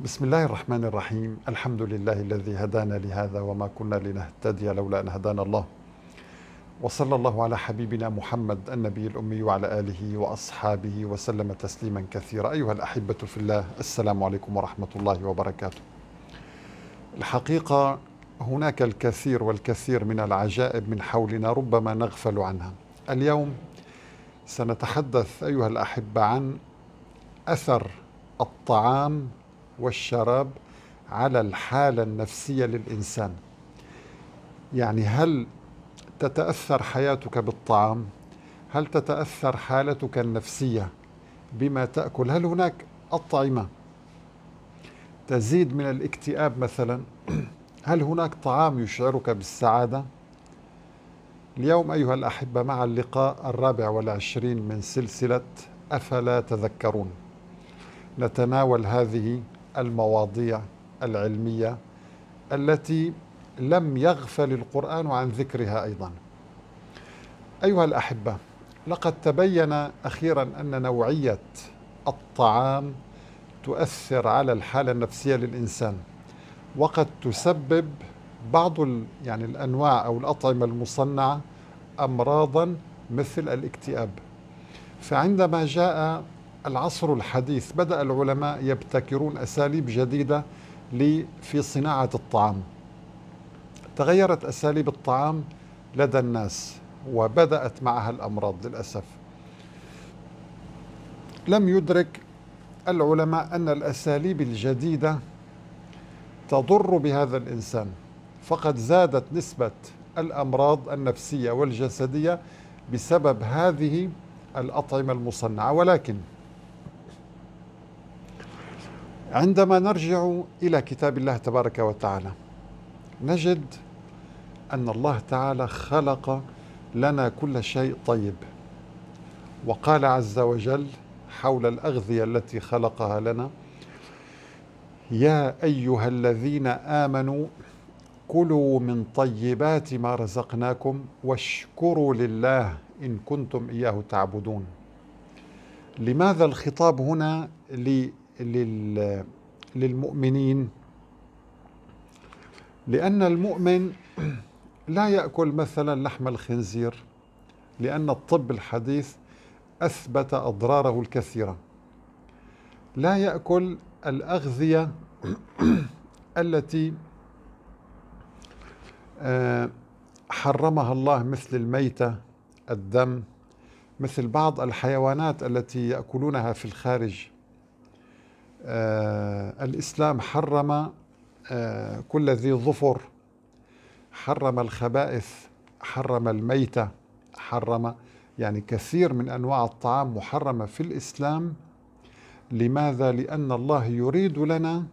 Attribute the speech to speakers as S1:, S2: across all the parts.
S1: بسم الله الرحمن الرحيم الحمد لله الذي هدانا لهذا وما كنا لنهتدي لولا أن هدانا الله وصلى الله على حبيبنا محمد النبي الأمي وعلى آله وأصحابه وسلم تسليما كثيرا أيها الأحبة في الله السلام عليكم ورحمة الله وبركاته الحقيقة هناك الكثير والكثير من العجائب من حولنا ربما نغفل عنها اليوم سنتحدث أيها الأحبة عن أثر الطعام والشراب على الحالة النفسية للإنسان يعني هل تتأثر حياتك بالطعام؟ هل تتأثر حالتك النفسية بما تأكل؟ هل هناك أطعمة تزيد من الاكتئاب مثلا؟ هل هناك طعام يشعرك بالسعادة؟ اليوم أيها الأحبة مع اللقاء الرابع والعشرين من سلسلة أفلا تذكرون نتناول هذه المواضيع العلمية التي لم يغفل القرآن عن ذكرها أيضا أيها الأحبة لقد تبين أخيرا أن نوعية الطعام تؤثر على الحالة النفسية للإنسان وقد تسبب بعض يعني الأنواع أو الأطعمة المصنعة أمراضا مثل الاكتئاب فعندما جاء العصر الحديث بدأ العلماء يبتكرون أساليب جديدة في صناعة الطعام تغيرت أساليب الطعام لدى الناس وبدأت معها الأمراض للأسف لم يدرك العلماء أن الأساليب الجديدة تضر بهذا الإنسان فقد زادت نسبة الأمراض النفسية والجسدية بسبب هذه الأطعمة المصنعة ولكن عندما نرجع الى كتاب الله تبارك وتعالى نجد ان الله تعالى خلق لنا كل شيء طيب وقال عز وجل حول الاغذيه التي خلقها لنا يا ايها الذين امنوا كلوا من طيبات ما رزقناكم واشكروا لله ان كنتم اياه تعبدون لماذا الخطاب هنا للمؤمنين لأن المؤمن لا يأكل مثلا لحم الخنزير لأن الطب الحديث أثبت أضراره الكثيرة لا يأكل الأغذية التي آه، حرمها الله مثل الميتة الدم مثل بعض الحيوانات التي يأكلونها في الخارج آه، الإسلام حرم آه، كل ذي ظفر حرم الخبائث حرم الميتة حرم يعني كثير من أنواع الطعام محرمة في الإسلام لماذا؟ لأن الله يريد لنا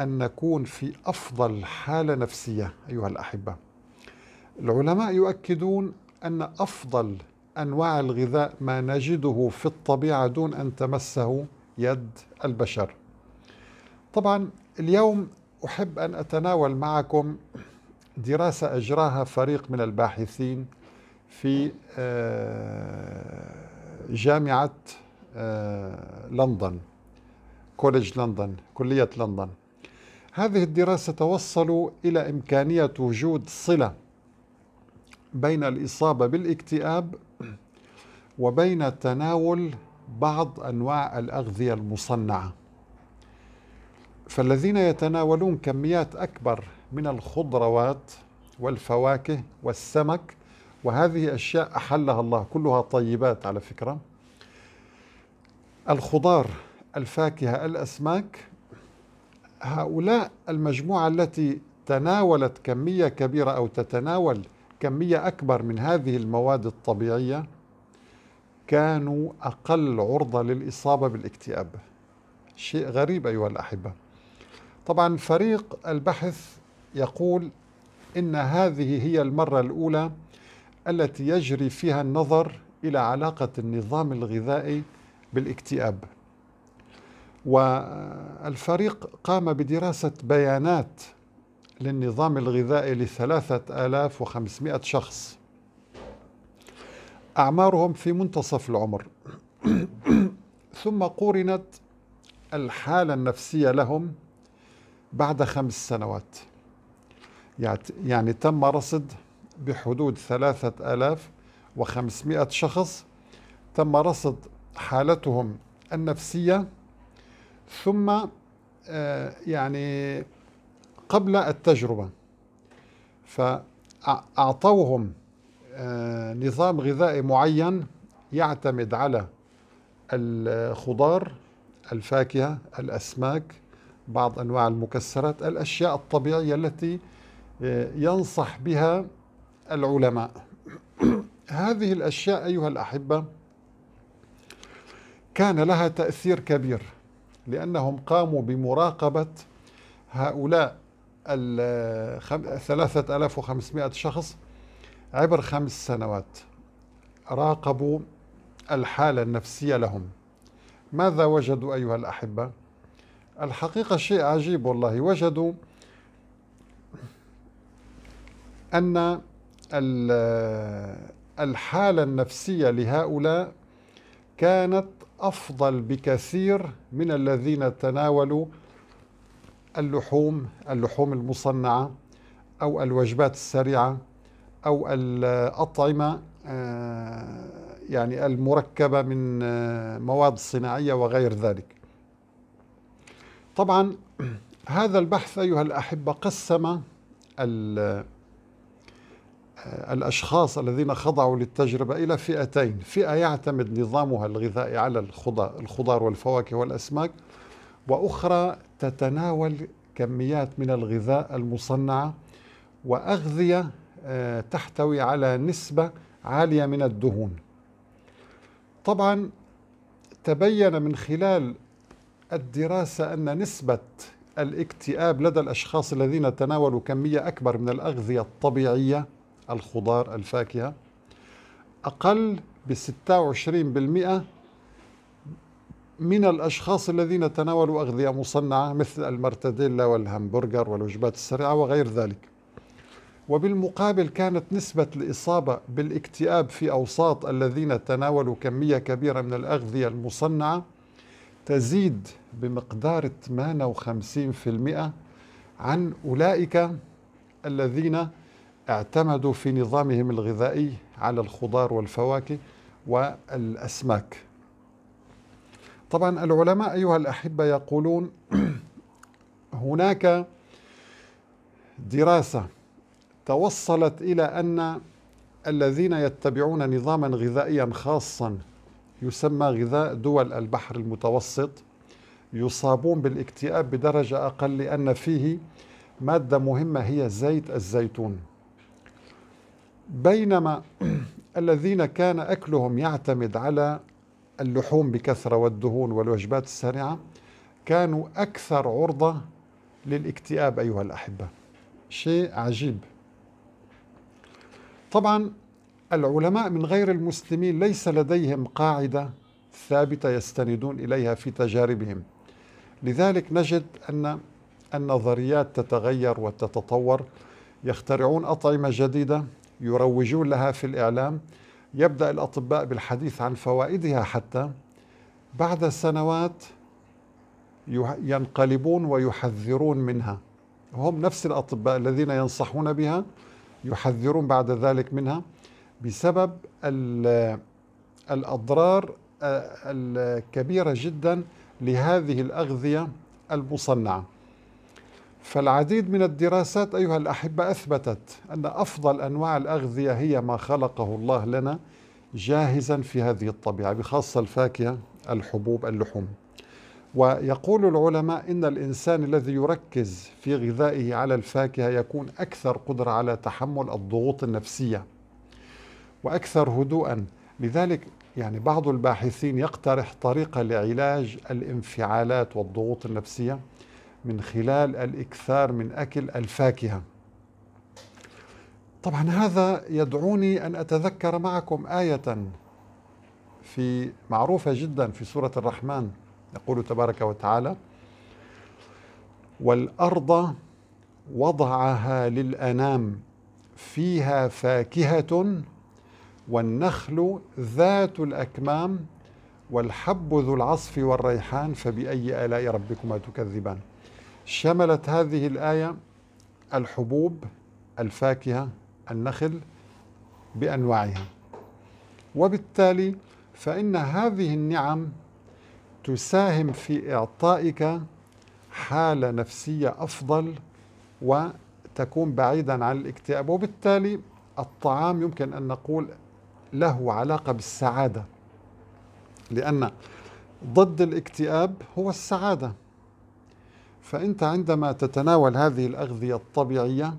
S1: أن نكون في أفضل حالة نفسية أيها الأحبة العلماء يؤكدون أن أفضل أنواع الغذاء ما نجده في الطبيعة دون أن تمسه يد البشر طبعا اليوم أحب أن أتناول معكم دراسة أجراها فريق من الباحثين في آه، جامعة آه، لندن كوليج لندن كلية لندن هذه الدراسة توصلوا إلى إمكانية وجود صلة بين الإصابة بالاكتئاب وبين تناول بعض انواع الاغذيه المصنعه فالذين يتناولون كميات اكبر من الخضروات والفواكه والسمك وهذه اشياء احلها الله كلها طيبات على فكره الخضار الفاكهه الاسماك هؤلاء المجموعه التي تناولت كميه كبيره او تتناول كميه اكبر من هذه المواد الطبيعيه كانوا أقل عرضة للإصابة بالاكتئاب شيء غريب أيها الأحبة طبعا فريق البحث يقول إن هذه هي المرة الأولى التي يجري فيها النظر إلى علاقة النظام الغذائي بالاكتئاب والفريق قام بدراسة بيانات للنظام الغذائي لثلاثة آلاف وخمسمائة شخص أعمارهم في منتصف العمر ثم قورنت الحالة النفسية لهم بعد خمس سنوات يعني تم رصد بحدود ثلاثة آلاف وخمسمائة شخص تم رصد حالتهم النفسية ثم آه، يعني قبل التجربة فأعطوهم آه، نظام غذائي معين يعتمد على الخضار الفاكهة الأسماك بعض أنواع المكسرات الأشياء الطبيعية التي آه، ينصح بها العلماء هذه الأشياء أيها الأحبة كان لها تأثير كبير لأنهم قاموا بمراقبة هؤلاء 3500 آه، شخص عبر خمس سنوات راقبوا الحالة النفسية لهم ماذا وجدوا أيها الأحبة؟ الحقيقة شيء عجيب والله وجدوا أن الحالة النفسية لهؤلاء كانت أفضل بكثير من الذين تناولوا اللحوم اللحوم المصنعة أو الوجبات السريعة أو الأطعمة آه، يعني المركبة من آه، مواد صناعية وغير ذلك طبعا هذا البحث أيها الأحبة قسم آه، الأشخاص الذين خضعوا للتجربة إلى فئتين فئة يعتمد نظامها الغذائي على الخضار والفواكه والأسماك وأخرى تتناول كميات من الغذاء المصنعة وأغذية آه، تحتوي على نسبة عالية من الدهون طبعا تبين من خلال الدراسة أن نسبة الاكتئاب لدى الأشخاص الذين تناولوا كمية أكبر من الأغذية الطبيعية الخضار الفاكهة أقل ب 26% من الأشخاص الذين تناولوا أغذية مصنعة مثل المرتديلا والهمبرجر والوجبات السريعة وغير ذلك وبالمقابل كانت نسبة الإصابة بالاكتئاب في أوساط الذين تناولوا كمية كبيرة من الأغذية المصنعة تزيد بمقدار 58% عن أولئك الذين اعتمدوا في نظامهم الغذائي على الخضار والفواكه والأسماك طبعا العلماء أيها الأحبة يقولون هناك دراسة توصلت إلى أن الذين يتبعون نظاما غذائيا خاصا يسمى غذاء دول البحر المتوسط يصابون بالاكتئاب بدرجة أقل لأن فيه مادة مهمة هي زيت الزيتون بينما الذين كان أكلهم يعتمد على اللحوم بكثرة والدهون والوجبات السريعة كانوا أكثر عرضة للاكتئاب أيها الأحبة شيء عجيب طبعا العلماء من غير المسلمين ليس لديهم قاعدة ثابتة يستندون إليها في تجاربهم لذلك نجد أن النظريات تتغير وتتطور يخترعون أطعمة جديدة يروجون لها في الإعلام يبدأ الأطباء بالحديث عن فوائدها حتى بعد سنوات ينقلبون ويحذرون منها هم نفس الأطباء الذين ينصحون بها يحذرون بعد ذلك منها بسبب الأضرار آه، الكبيرة جدا لهذه الأغذية المصنعة فالعديد من الدراسات أيها الأحبة أثبتت أن أفضل أنواع الأغذية هي ما خلقه الله لنا جاهزا في هذه الطبيعة بخاصة الفاكهة الحبوب اللحوم ويقول العلماء إن الإنسان الذي يركز في غذائه على الفاكهة يكون أكثر قدرة على تحمل الضغوط النفسية وأكثر هدوءا لذلك يعني بعض الباحثين يقترح طريقة لعلاج الانفعالات والضغوط النفسية من خلال الإكثار من أكل الفاكهة طبعا هذا يدعوني أن أتذكر معكم آية في معروفة جدا في سورة الرحمن يقول تبارك وتعالى والارض وضعها للانام فيها فاكهه والنخل ذات الاكمام والحب ذو العصف والريحان فباي الاء ربكما تكذبان شملت هذه الايه الحبوب الفاكهه النخل بانواعها وبالتالي فان هذه النعم تساهم في إعطائك حالة نفسية أفضل وتكون بعيدا عن الاكتئاب وبالتالي الطعام يمكن أن نقول له علاقة بالسعادة لأن ضد الاكتئاب هو السعادة فأنت عندما تتناول هذه الأغذية الطبيعية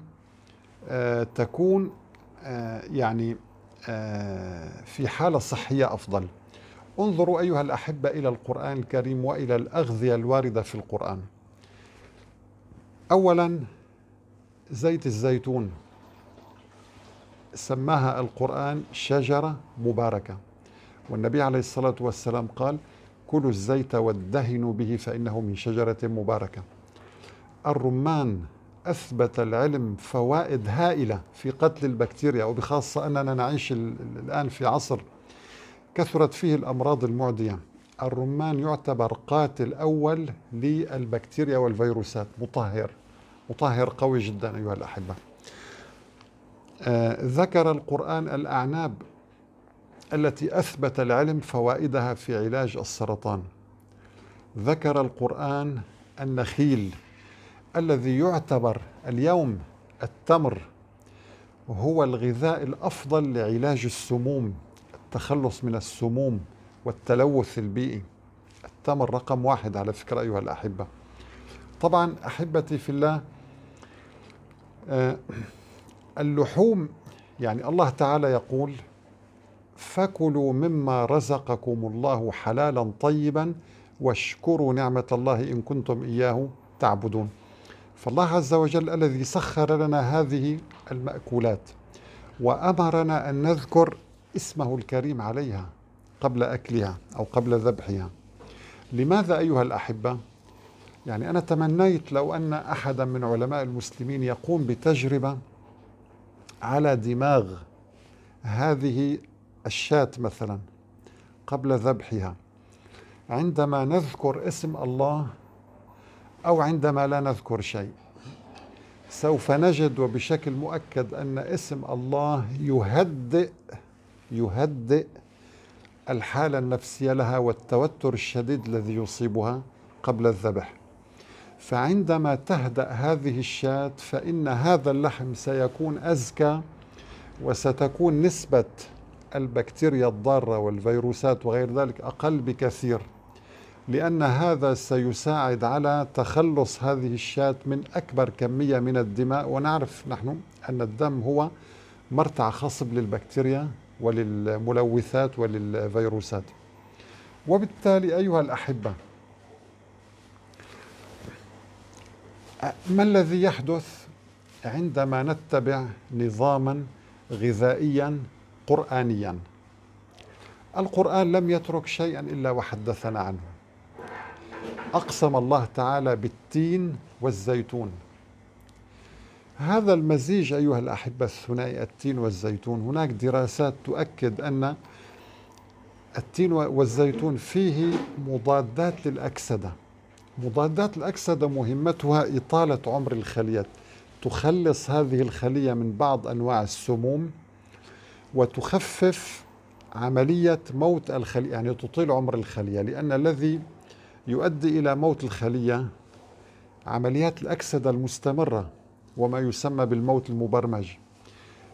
S1: آه، تكون آه، يعني آه، في حالة صحية أفضل انظروا أيها الأحبة إلى القرآن الكريم وإلى الأغذية الواردة في القرآن أولا زيت الزيتون سماها القرآن شجرة مباركة والنبي عليه الصلاة والسلام قال كلوا الزيت وادهنوا به فإنه من شجرة مباركة الرمان أثبت العلم فوائد هائلة في قتل البكتيريا وبخاصة أننا نعيش الآن في عصر كثرت فيه الأمراض المعدية الرمان يعتبر قاتل أول للبكتيريا والفيروسات مطهر مطهر قوي جدا أيها الأحبة آه ذكر القرآن الأعناب التي أثبت العلم فوائدها في علاج السرطان ذكر القرآن النخيل الذي يعتبر اليوم التمر هو الغذاء الأفضل لعلاج السموم التخلص من السموم والتلوث البيئي التمر رقم واحد على فكرة أيها الأحبة طبعا أحبتي في الله آه، اللحوم يعني الله تعالى يقول فكلوا مما رزقكم الله حلالا طيبا واشكروا نعمة الله إن كنتم إياه تعبدون فالله عز وجل الذي سخر لنا هذه المأكولات وأمرنا أن نذكر اسمه الكريم عليها قبل أكلها أو قبل ذبحها لماذا أيها الأحبة؟ يعني أنا تمنيت لو أن أحدا من علماء المسلمين يقوم بتجربة على دماغ هذه الشاة مثلا قبل ذبحها عندما نذكر اسم الله أو عندما لا نذكر شيء سوف نجد وبشكل مؤكد أن اسم الله يهدئ يهدئ الحالة النفسية لها والتوتر الشديد الذي يصيبها قبل الذبح فعندما تهدأ هذه الشاة فإن هذا اللحم سيكون أزكى وستكون نسبة البكتيريا الضارة والفيروسات وغير ذلك أقل بكثير لأن هذا سيساعد على تخلص هذه الشاة من أكبر كمية من الدماء ونعرف نحن أن الدم هو مرتع خصب للبكتيريا وللملوثات وللفيروسات وبالتالي أيها الأحبة ما الذي يحدث عندما نتبع نظاما غذائيا قرآنيا القرآن لم يترك شيئا إلا وحدثنا عنه أقسم الله تعالى بالتين والزيتون هذا المزيج أيها الأحبة الثنائي التين والزيتون هناك دراسات تؤكد أن التين والزيتون فيه مضادات للأكسدة مضادات الأكسدة مهمتها إطالة عمر الخلية تخلص هذه الخلية من بعض أنواع السموم وتخفف عملية موت الخلية يعني تطيل عمر الخلية لأن الذي يؤدي إلى موت الخلية عمليات الأكسدة المستمرة وما يسمى بالموت المبرمج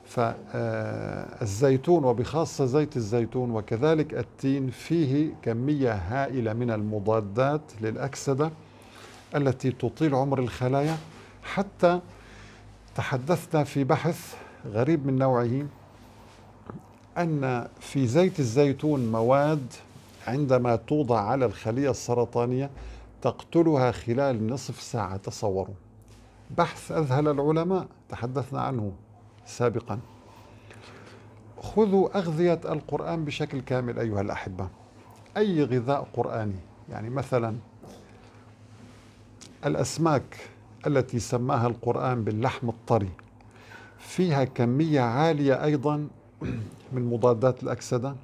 S1: فالزيتون وبخاصة زيت الزيتون وكذلك التين فيه كمية هائلة من المضادات للأكسدة التي تطيل عمر الخلايا حتى تحدثنا في بحث غريب من نوعه أن في زيت الزيتون مواد عندما توضع على الخلية السرطانية تقتلها خلال نصف ساعة تصوروا بحث أذهل العلماء تحدثنا عنه سابقا خذوا أغذية القرآن بشكل كامل أيها الأحبة أي غذاء قرآني يعني مثلا الأسماك التي سماها القرآن باللحم الطري فيها كمية عالية أيضا من مضادات الأكسدة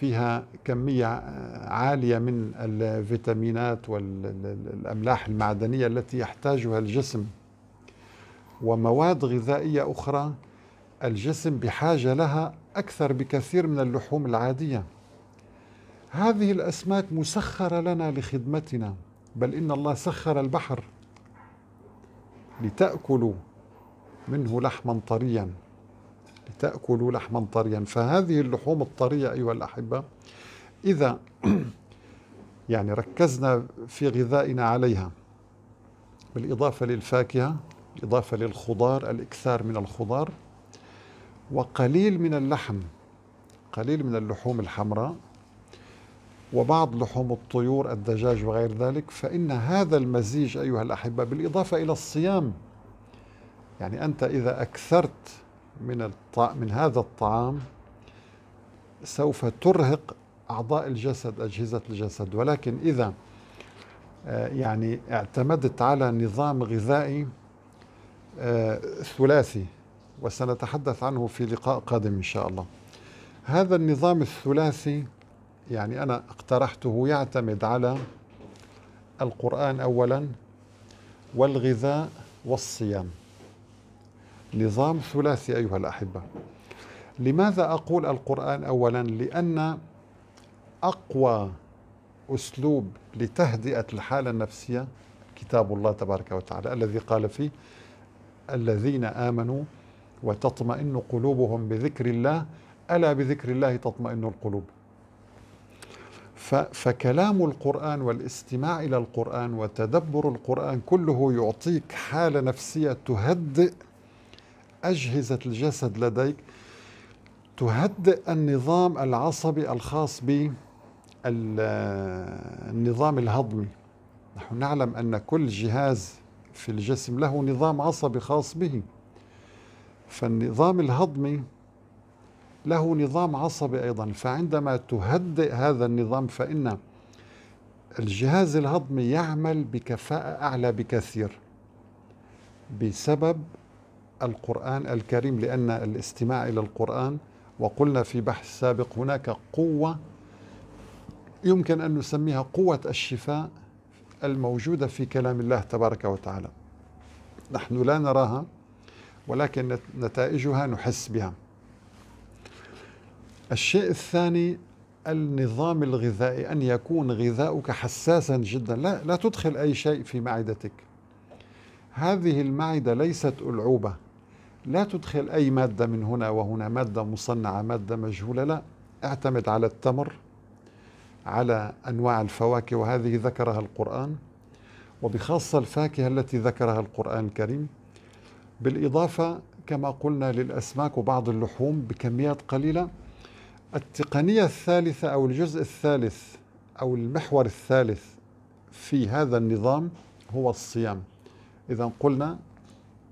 S1: فيها كمية عالية من الفيتامينات والأملاح المعدنية التي يحتاجها الجسم ومواد غذائية أخرى الجسم بحاجة لها أكثر بكثير من اللحوم العادية هذه الأسماك مسخرة لنا لخدمتنا بل إن الله سخر البحر لتأكلوا منه لحما طريا لتأكلوا لحما طريا فهذه اللحوم الطرية أيها الأحبة إذا يعني ركزنا في غذائنا عليها بالإضافة للفاكهة بالإضافة للخضار الإكثار من الخضار وقليل من اللحم قليل من اللحوم الحمراء وبعض لحوم الطيور الدجاج وغير ذلك فإن هذا المزيج أيها الأحبة بالإضافة إلى الصيام يعني أنت إذا أكثرت من الط... من هذا الطعام سوف ترهق أعضاء الجسد أجهزة الجسد ولكن إذا آه، يعني اعتمدت على نظام غذائي آه، ثلاثي وسنتحدث عنه في لقاء قادم إن شاء الله هذا النظام الثلاثي يعني أنا اقترحته يعتمد على القرآن أولا والغذاء والصيام نظام ثلاثي أيها الأحبة لماذا أقول القرآن أولا لأن أقوى أسلوب لتهدئة الحالة النفسية كتاب الله تبارك وتعالى الذي قال فيه الذين آمنوا وتطمئن قلوبهم بذكر الله ألا بذكر الله تطمئن القلوب فكلام القرآن والاستماع إلى القرآن وتدبر القرآن كله يعطيك حالة نفسية تهدئ أجهزة الجسد لديك تهدئ النظام العصبي الخاص بالنظام الهضمي نحن نعلم أن كل جهاز في الجسم له نظام عصبي خاص به فالنظام الهضمي له نظام عصبي أيضا فعندما تهدئ هذا النظام فإن الجهاز الهضمي يعمل بكفاءة أعلى بكثير بسبب القرآن الكريم لأن الاستماع إلى القرآن وقلنا في بحث سابق هناك قوة يمكن أن نسميها قوة الشفاء الموجودة في كلام الله تبارك وتعالى نحن لا نراها ولكن نتائجها نحس بها الشيء الثاني النظام الغذائي أن يكون غذاؤك حساسا جدا لا, لا تدخل أي شيء في معدتك هذه المعدة ليست ألعوبة لا تدخل أي مادة من هنا وهنا مادة مصنعة مادة مجهولة لا اعتمد على التمر على أنواع الفواكه وهذه ذكرها القرآن وبخاصة الفاكهة التي ذكرها القرآن الكريم بالإضافة كما قلنا للأسماك وبعض اللحوم بكميات قليلة التقنية الثالثة أو الجزء الثالث أو المحور الثالث في هذا النظام هو الصيام إذا قلنا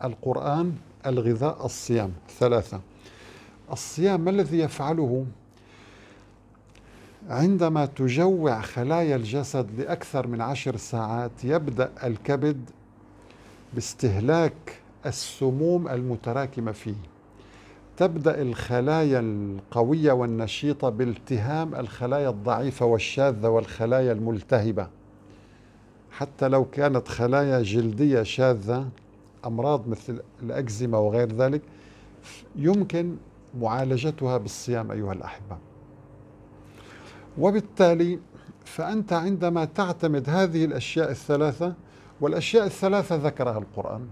S1: القرآن الغذاء الصيام ثلاثة الصيام ما الذي يفعله عندما تجوع خلايا الجسد لأكثر من عشر ساعات يبدأ الكبد باستهلاك السموم المتراكمة فيه تبدأ الخلايا القوية والنشيطة بالتهام الخلايا الضعيفة والشاذة والخلايا الملتهبة حتى لو كانت خلايا جلدية شاذة أمراض مثل الأكزيما وغير ذلك يمكن معالجتها بالصيام أيها الأحبة وبالتالي فأنت عندما تعتمد هذه الأشياء الثلاثة والأشياء الثلاثة ذكرها القرآن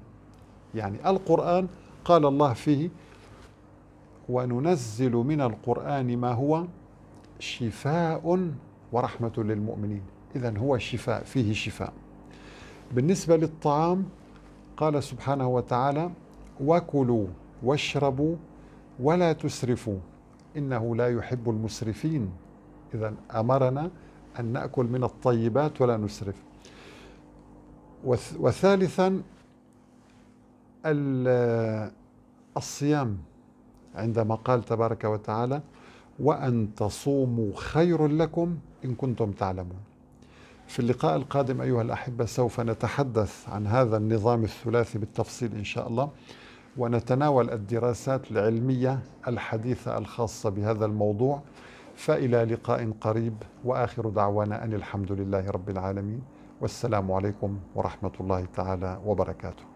S1: يعني القرآن قال الله فيه وننزل من القرآن ما هو شفاء ورحمة للمؤمنين إذا هو شفاء فيه شفاء بالنسبة للطعام قال سبحانه وتعالى وكلوا واشربوا ولا تسرفوا إنه لا يحب المسرفين إذا أمرنا أن نأكل من الطيبات ولا نسرف وثالثا الصيام عندما قال تبارك وتعالى وأن تصوموا خير لكم إن كنتم تعلمون في اللقاء القادم أيها الأحبة سوف نتحدث عن هذا النظام الثلاثي بالتفصيل إن شاء الله ونتناول الدراسات العلمية الحديثة الخاصة بهذا الموضوع فإلى لقاء قريب وآخر دعوانا أن الحمد لله رب العالمين والسلام عليكم ورحمة الله تعالى وبركاته